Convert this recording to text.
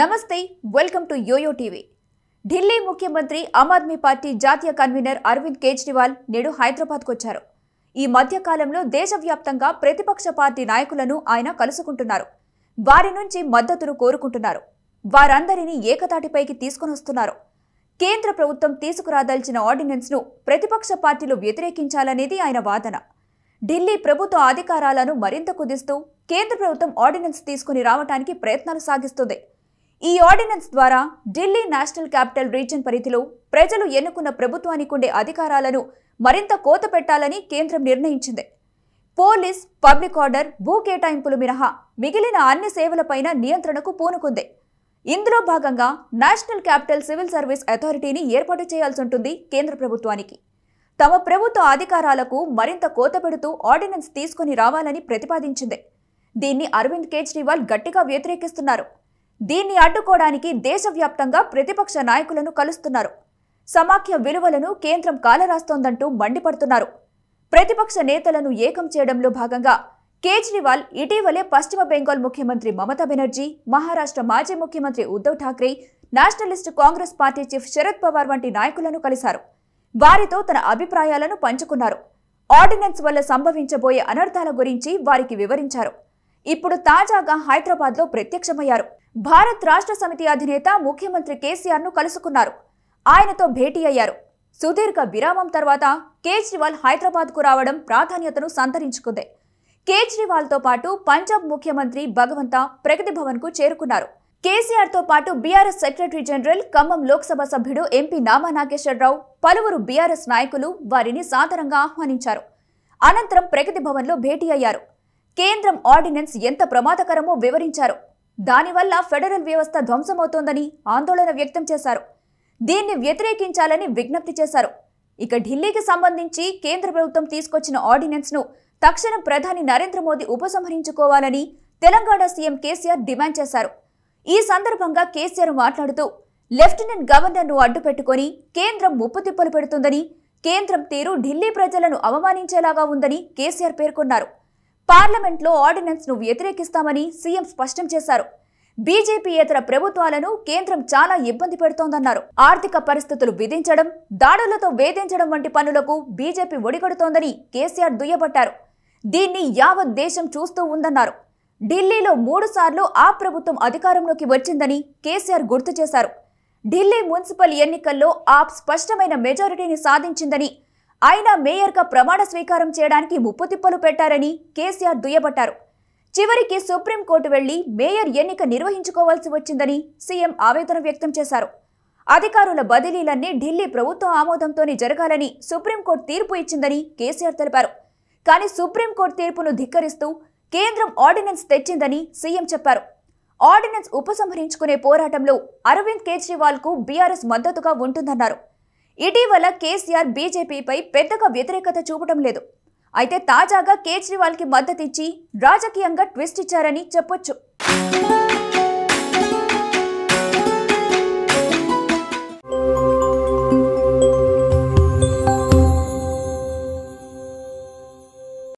నమస్తే welcome to YoYo TV Delhi ముఖ్యమంత్రి ఆమ్ ఆద్మీ పార్టీ జాతీయ కన్వీనర్ అరవింద్ కేజ్రీవాల్ నేడు హైదరాబాద్కు వచ్చారు ఈ మధ్యకాలంలో దేశవ్యాప్తంగా ప్రతిపక్ష పార్టీ నాయకులను ఆయన కలుసుకుంటున్నారు వారి నుంచి మద్దతును కోరుకుంటున్నారు వారందరినీ ఏకతాటిపైకి వస్తున్నారు కేంద్ర ప్రభుత్వం తీసుకురాదలిచిన ఆర్డినెన్స్ను ప్రతిపక్ష పార్టీలు వ్యతిరేకించాలనేది ఆయన వాదన ఢిల్లీ ప్రభుత్వ అధికారాలను మరింత కుదిస్తూ కేంద్ర ప్రభుత్వం ఆర్డినెన్స్ తీసుకుని రావటానికి ప్రయత్నాలు సాగిస్తుంది ఈ ఆర్డినెన్స్ ద్వారా ఢిల్లీ నేషనల్ క్యాపిటల్ రీజన్ పరిధిలో ప్రజలు ఎన్నుకున్న ప్రభుత్వానికి ఉండే అధికారాలను మరింత కోత పెట్టాలని కేంద్రం నిర్ణయించింది పోలీస్ పబ్లిక్ ఆర్డర్ భూ కేటాయింపులు మినహా మిగిలిన అన్ని సేవలపైన నియంత్రణకు పూనుకుంది ఇందులో భాగంగా నేషనల్ క్యాపిటల్ సివిల్ సర్వీస్ అథారిటీని ఏర్పాటు చేయాల్సి ఉంటుంది కేంద్ర ప్రభుత్వానికి తమ ప్రభుత్వ అధికారాలకు మరింత కోత పెడుతూ ఆర్డినెన్స్ తీసుకుని రావాలని ప్రతిపాదించింది దీన్ని అరవింద్ కేజ్రీవాల్ గట్టిగా వ్యతిరేకిస్తున్నారు దీన్ని అడ్డుకోవడానికి దేశవ్యాప్తంగా ప్రతిపక్ష నాయకులను కలుస్తున్నారు సమాఖ్య విలువలను కేంద్రం కాలరాస్తోందంటూ మండిపడుతున్నారు ప్రతిపక్ష నేతలను ఏకం చేయడంలో భాగంగా కేజ్రీవాల్ ఇటీవలే పశ్చిమ బెంగాల్ ముఖ్యమంత్రి మమతా బెనర్జీ మహారాష్ట్ర మాజీ ముఖ్యమంత్రి ఉద్దవ్ ఠాక్రే నేషనలిస్ట్ కాంగ్రెస్ పార్టీ చీఫ్ శరద్ పవార్ వంటి నాయకులను కలిశారు వారితో తన అభిప్రాయాలను పంచుకున్నారు ఆర్డినెన్స్ వల్ల సంభవించబోయే అనర్థాల గురించి వారికి వివరించారు ఇప్పుడు తాజాగా హైదరాబాద్లో ప్రత్యక్షమయ్యారు భారత్ రాష్ట్ర సమితి అధినేత ముఖ్యమంత్రి కేసీఆర్ ను కలుసుకున్నారు ఆయనతో భేటీ అయ్యారు సుదీర్ఘ విరామం తర్వాత కేజ్రీవాల్ హైదరాబాద్కు రావడం ప్రాధాన్యతను సంతరించుకుంది కేజ్రీవాల్తో పాటు పంజాబ్ ముఖ్యమంత్రి భగవంత ప్రగతి భవన్కు చేరుకున్నారు కేసీఆర్తో పాటు బీఆర్ఎస్ సెక్రటరీ జనరల్ ఖమ్మం లోక్సభ సభ్యుడు ఎంపీ నామా నాగేశ్వరరావు పలువురు బీఆర్ఎస్ నాయకులు వారిని సాదరంగా ఆహ్వానించారు అనంతరం ప్రగతి భవన్లో భేటీ అయ్యారు కేంద్రం ఆర్డినెన్స్ ఎంత ప్రమాదకరమో వివరించారు దానివల్ల ఫెడరల్ వ్యవస్థ ధ్వంసమవుతోందని ఆందోళన వ్యక్తం చేశారు దీన్ని వ్యతిరేకించాలని విజ్ఞప్తి చేశారు ఇక ఢిల్లీకి సంబంధించి కేంద్ర ప్రభుత్వం తీసుకొచ్చిన ఆర్డినెన్స్ను తక్షణం ప్రధాని నరేంద్ర మోదీ ఉపసంహరించుకోవాలని తెలంగాణ సీఎం కేసీఆర్ డిమాండ్ చేశారు ఈ సందర్భంగా కేసీఆర్ మాట్లాడుతూ లెఫ్టినెంట్ గవర్నర్ను అడ్డుపెట్టుకుని కేంద్రం ముప్పుతిప్పలు పెడుతుందని కేంద్రం తీరు ఢిల్లీ ప్రజలను అవమానించేలాగా ఉందని కేసీఆర్ పేర్కొన్నారు పార్లమెంట్లో ను వ్యతిరేకిస్తామని సీఎం స్పష్టం చేశారు బీజేపీయేతర ప్రభుత్వాలను కేంద్రం చాలా ఇబ్బంది పెడుతోందన్నారు ఆర్థిక పరిస్థితులు విధించడం దాడులతో వేధించడం వంటి పనులకు బీజేపీ ఒడిగడుతోందని కేసీఆర్ దుయ్యబట్టారు దీన్ని యావత్ దేశం చూస్తూ ఉందన్నారు ఢిల్లీలో మూడుసార్లు ఆ ప్రభుత్వం అధికారంలోకి వచ్చిందని కేసీఆర్ గుర్తు చేశారు ఢిల్లీ మున్సిపల్ ఎన్నికల్లో ఆప్ స్పష్టమైన మెజారిటీని సాధించిందని ఆయన మేయర్గా ప్రమాణ స్వీకారం చేయడానికి ముప్పుతిప్పలు పెట్టారని కేసీఆర్ దుయ్యబట్టారు చివరికి సుప్రీంకోర్టు వెళ్లి మేయర్ ఎన్నిక నిర్వహించుకోవాల్సి వచ్చిందని సీఎం ఆవేదన వ్యక్తం చేశారు అధికారుల బదిలీలన్నీ ఢిల్లీ ప్రభుత్వ ఆమోదంతోనే జరగాలని సుప్రీంకోర్టు తీర్పు ఇచ్చిందని కేసీఆర్ తెలిపారు కానీ సుప్రీంకోర్టు తీర్పును ధిక్కరిస్తూ కేంద్రం ఆర్డినెన్స్ తెచ్చిందని సీఎం చెప్పారు ఆర్డినెన్స్ ఉపసంహరించుకునే పోరాటంలో అరవింద్ కేజ్రీవాల్కు బీఆర్ఎస్ మద్దతుగా ఉంటుందన్నారు ఇటీవల కేసీఆర్ బీజేపీపై పెద్దగా వ్యతిరేకత చూపడం లేదు అయితే తాజాగా కేజ్రీవాల్కి మద్దతిచ్చి రాజకీయంగా ట్విస్ట్ ఇచ్చారని చెప్పొచ్చు